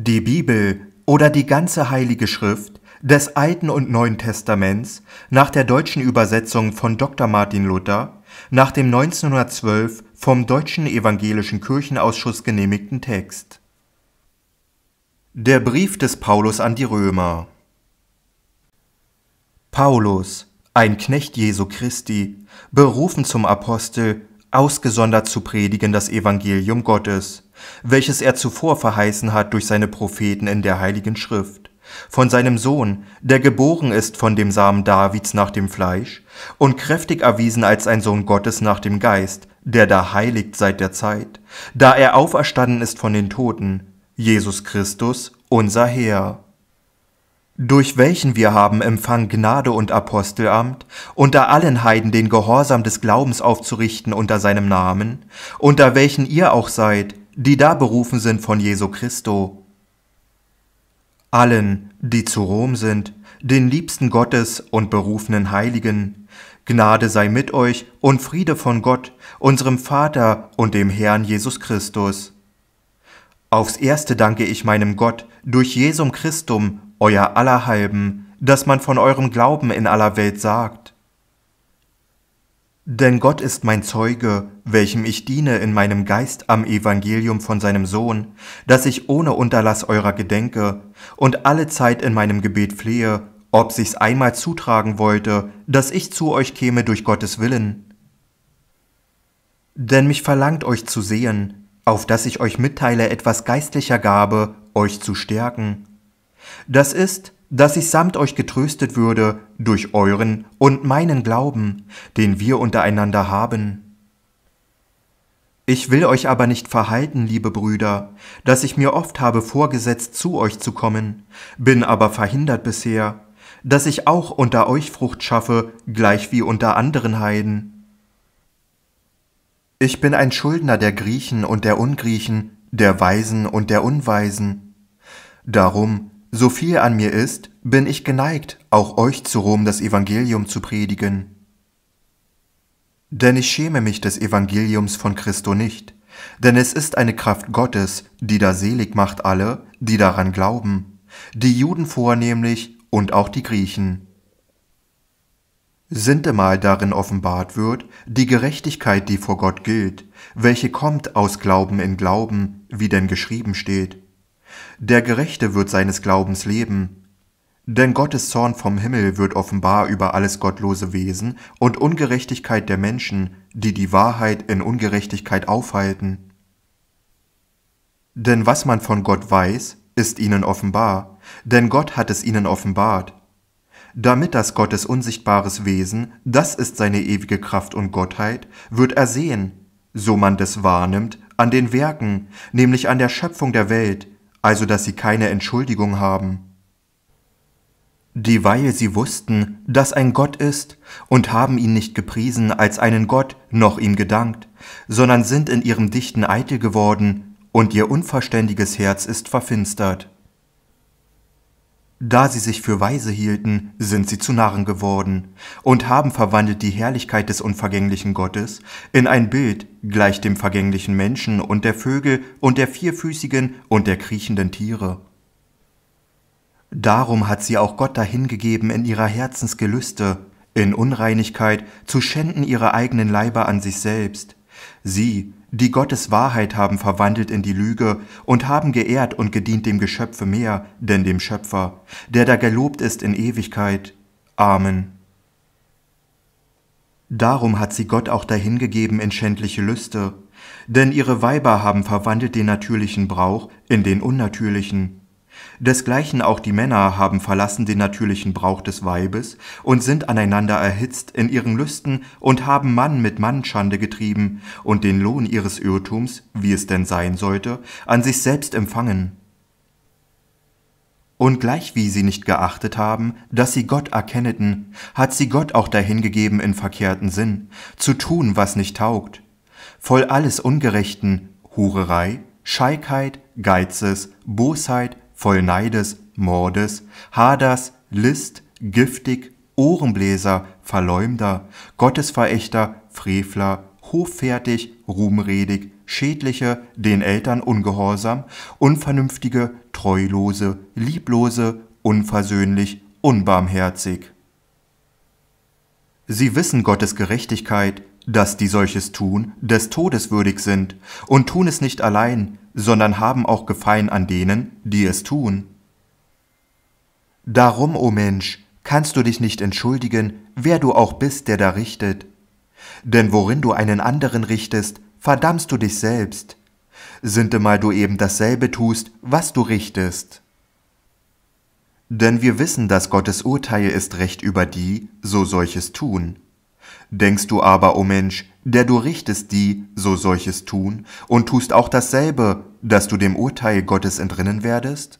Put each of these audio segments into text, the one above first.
Die Bibel oder die ganze Heilige Schrift des Alten und Neuen Testaments nach der deutschen Übersetzung von Dr. Martin Luther nach dem 1912 vom Deutschen Evangelischen Kirchenausschuss genehmigten Text. Der Brief des Paulus an die Römer Paulus, ein Knecht Jesu Christi, berufen zum Apostel, ausgesondert zu predigen das Evangelium Gottes welches er zuvor verheißen hat durch seine Propheten in der heiligen Schrift, von seinem Sohn, der geboren ist von dem Samen Davids nach dem Fleisch und kräftig erwiesen als ein Sohn Gottes nach dem Geist, der da heiligt seit der Zeit, da er auferstanden ist von den Toten, Jesus Christus, unser Herr durch welchen wir haben Empfang Gnade und Apostelamt, unter allen Heiden den Gehorsam des Glaubens aufzurichten unter seinem Namen, unter welchen ihr auch seid, die da berufen sind von Jesu Christo. Allen, die zu Rom sind, den Liebsten Gottes und berufenen Heiligen, Gnade sei mit euch und Friede von Gott, unserem Vater und dem Herrn Jesus Christus. Aufs Erste danke ich meinem Gott durch Jesum Christum, euer Allerhalben, dass man von eurem Glauben in aller Welt sagt. Denn Gott ist mein Zeuge, welchem ich diene in meinem Geist am Evangelium von seinem Sohn, dass ich ohne Unterlass eurer gedenke und alle Zeit in meinem Gebet flehe, ob sich's einmal zutragen wollte, dass ich zu euch käme durch Gottes Willen. Denn mich verlangt euch zu sehen, auf dass ich euch mitteile etwas geistlicher Gabe, euch zu stärken. Das ist, dass ich samt euch getröstet würde durch euren und meinen Glauben, den wir untereinander haben. Ich will euch aber nicht verhalten, liebe Brüder, dass ich mir oft habe vorgesetzt, zu euch zu kommen, bin aber verhindert bisher, dass ich auch unter euch Frucht schaffe, gleich wie unter anderen Heiden. Ich bin ein Schuldner der Griechen und der Ungriechen, der Weisen und der Unweisen. Darum, so viel an mir ist, bin ich geneigt, auch euch zu Rom das Evangelium zu predigen. Denn ich schäme mich des Evangeliums von Christo nicht, denn es ist eine Kraft Gottes, die da selig macht alle, die daran glauben, die Juden vornehmlich und auch die Griechen. Sintemal darin offenbart wird die Gerechtigkeit, die vor Gott gilt, welche kommt aus Glauben in Glauben, wie denn geschrieben steht. Der Gerechte wird seines Glaubens leben. Denn Gottes Zorn vom Himmel wird offenbar über alles gottlose Wesen und Ungerechtigkeit der Menschen, die die Wahrheit in Ungerechtigkeit aufhalten. Denn was man von Gott weiß, ist ihnen offenbar, denn Gott hat es ihnen offenbart. Damit das Gottes unsichtbares Wesen, das ist seine ewige Kraft und Gottheit, wird ersehen, so man des wahrnimmt, an den Werken, nämlich an der Schöpfung der Welt, also dass sie keine Entschuldigung haben. Dieweil sie wussten, dass ein Gott ist, und haben ihn nicht gepriesen als einen Gott, noch ihm gedankt, sondern sind in ihrem dichten Eitel geworden, und ihr unverständiges Herz ist verfinstert. Da sie sich für weise hielten, sind sie zu Narren geworden und haben verwandelt die Herrlichkeit des unvergänglichen Gottes in ein Bild gleich dem vergänglichen Menschen und der Vögel und der vierfüßigen und der kriechenden Tiere. Darum hat sie auch Gott dahingegeben in ihrer Herzensgelüste, in Unreinigkeit, zu Schänden ihre eigenen Leiber an sich selbst. Sie, die Gottes Wahrheit haben verwandelt in die Lüge und haben geehrt und gedient dem Geschöpfe mehr, denn dem Schöpfer, der da gelobt ist in Ewigkeit. Amen. Darum hat sie Gott auch dahingegeben in schändliche Lüste, denn ihre Weiber haben verwandelt den natürlichen Brauch in den unnatürlichen. Desgleichen auch die Männer haben verlassen den natürlichen Brauch des Weibes und sind aneinander erhitzt in ihren Lüsten und haben Mann mit Mann Schande getrieben und den Lohn ihres Irrtums, wie es denn sein sollte, an sich selbst empfangen. Und gleichwie sie nicht geachtet haben, dass sie Gott erkenneten, hat sie Gott auch dahingegeben in verkehrten Sinn, zu tun, was nicht taugt. Voll alles Ungerechten, Hurerei, Scheikheit, Geizes, Bosheit, voll Neides, Mordes, Haders, List, giftig, Ohrenbläser, Verleumder, Gottesverächter, Frevler, hoffärtig, ruhmredig, schädliche, den Eltern ungehorsam, unvernünftige, treulose, lieblose, unversöhnlich, unbarmherzig. Sie wissen Gottes Gerechtigkeit, dass die solches tun, des Todes würdig sind, und tun es nicht allein, sondern haben auch Gefallen an denen, die es tun. Darum, o oh Mensch, kannst du dich nicht entschuldigen, wer du auch bist, der da richtet. Denn worin du einen anderen richtest, verdammst du dich selbst. Sintemal du eben dasselbe tust, was du richtest. Denn wir wissen, dass Gottes Urteil ist Recht über die, so solches tun. Denkst du aber, o oh Mensch, der du richtest die, so solches tun, und tust auch dasselbe, dass du dem Urteil Gottes entrinnen werdest?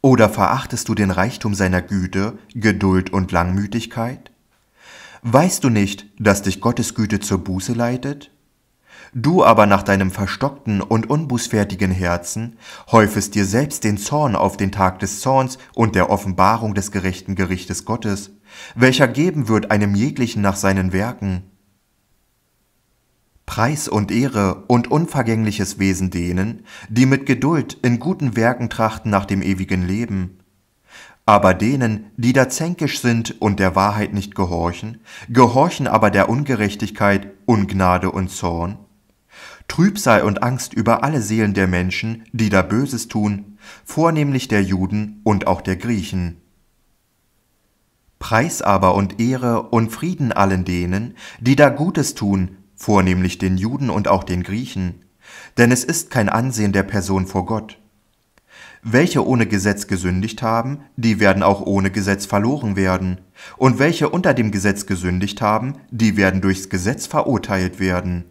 Oder verachtest du den Reichtum seiner Güte, Geduld und Langmütigkeit? Weißt du nicht, dass dich Gottes Güte zur Buße leitet? Du aber nach deinem verstockten und unbußfertigen Herzen häufest dir selbst den Zorn auf den Tag des Zorns und der Offenbarung des gerechten Gerichtes Gottes welcher geben wird einem jeglichen nach seinen Werken. Preis und Ehre und unvergängliches Wesen denen, die mit Geduld in guten Werken trachten nach dem ewigen Leben. Aber denen, die da zänkisch sind und der Wahrheit nicht gehorchen, gehorchen aber der Ungerechtigkeit, Ungnade und Zorn, Trübsal und Angst über alle Seelen der Menschen, die da Böses tun, vornehmlich der Juden und auch der Griechen. Preis aber und Ehre und Frieden allen denen, die da Gutes tun, vornehmlich den Juden und auch den Griechen, denn es ist kein Ansehen der Person vor Gott. Welche ohne Gesetz gesündigt haben, die werden auch ohne Gesetz verloren werden, und welche unter dem Gesetz gesündigt haben, die werden durchs Gesetz verurteilt werden.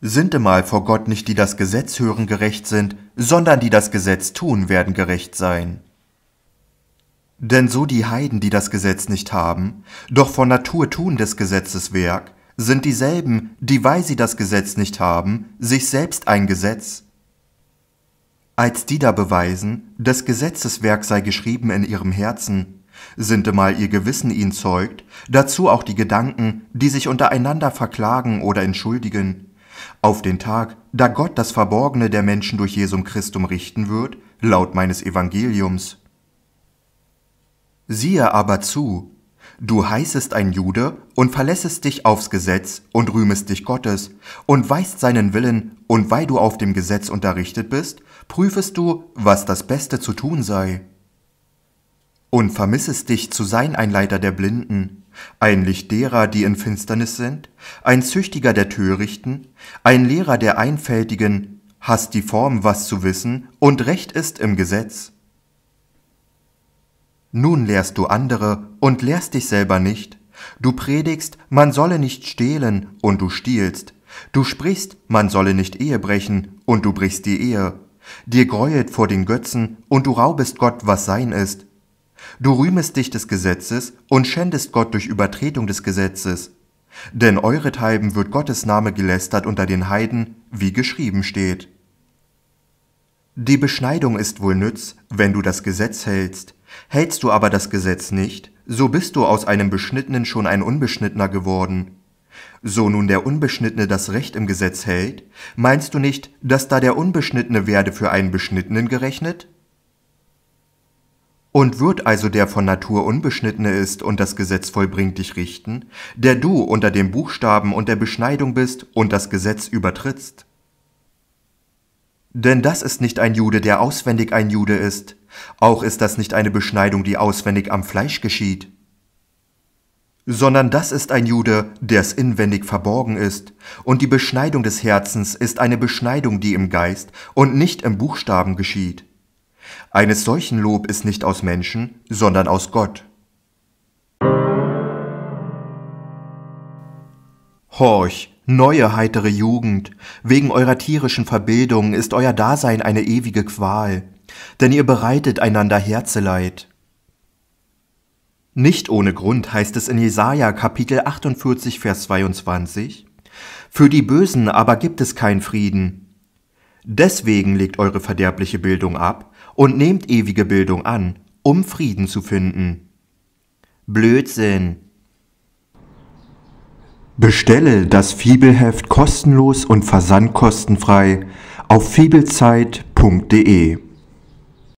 Sind einmal vor Gott nicht die das Gesetz hören gerecht sind, sondern die das Gesetz tun werden gerecht sein. Denn so die Heiden, die das Gesetz nicht haben, doch von Natur tun des Gesetzes Werk, sind dieselben, die, weil sie das Gesetz nicht haben, sich selbst ein Gesetz. Als die da beweisen, des Gesetzes Werk sei geschrieben in ihrem Herzen, sintemal ihr Gewissen ihn zeugt, dazu auch die Gedanken, die sich untereinander verklagen oder entschuldigen. Auf den Tag, da Gott das Verborgene der Menschen durch Jesum Christum richten wird, laut meines Evangeliums. Siehe aber zu, du heißest ein Jude und verlässest dich aufs Gesetz und rühmest dich Gottes und weißt seinen Willen, und weil du auf dem Gesetz unterrichtet bist, prüfest du, was das Beste zu tun sei. Und vermissest dich zu sein ein Leiter der Blinden, ein Licht derer, die in Finsternis sind, ein Züchtiger der Törichten, ein Lehrer der Einfältigen, hast die Form, was zu wissen, und Recht ist im Gesetz nun lehrst du andere und lehrst dich selber nicht. Du predigst, man solle nicht stehlen, und du stiehlst. Du sprichst, man solle nicht Ehe brechen, und du brichst die Ehe. Dir greuet vor den Götzen, und du raubest Gott, was sein ist. Du rühmest dich des Gesetzes und schändest Gott durch Übertretung des Gesetzes. Denn eurethalben wird Gottes Name gelästert unter den Heiden, wie geschrieben steht. Die Beschneidung ist wohl nütz, wenn du das Gesetz hältst, Hältst du aber das Gesetz nicht, so bist du aus einem Beschnittenen schon ein Unbeschnittener geworden. So nun der Unbeschnittene das Recht im Gesetz hält, meinst du nicht, dass da der Unbeschnittene werde für einen Beschnittenen gerechnet? Und wird also der von Natur Unbeschnittene ist und das Gesetz vollbringt dich richten, der du unter dem Buchstaben und der Beschneidung bist und das Gesetz übertrittst? Denn das ist nicht ein Jude, der auswendig ein Jude ist. Auch ist das nicht eine Beschneidung, die auswendig am Fleisch geschieht. Sondern das ist ein Jude, der's inwendig verborgen ist. Und die Beschneidung des Herzens ist eine Beschneidung, die im Geist und nicht im Buchstaben geschieht. Eines solchen Lob ist nicht aus Menschen, sondern aus Gott. Horch, Neue heitere Jugend, wegen eurer tierischen Verbildung ist euer Dasein eine ewige Qual, denn ihr bereitet einander Herzeleid. Nicht ohne Grund heißt es in Jesaja Kapitel 48, Vers 22, Für die Bösen aber gibt es keinen Frieden. Deswegen legt eure verderbliche Bildung ab und nehmt ewige Bildung an, um Frieden zu finden. Blödsinn! Bestelle das Fibelheft kostenlos und versandkostenfrei auf fibelzeit.de.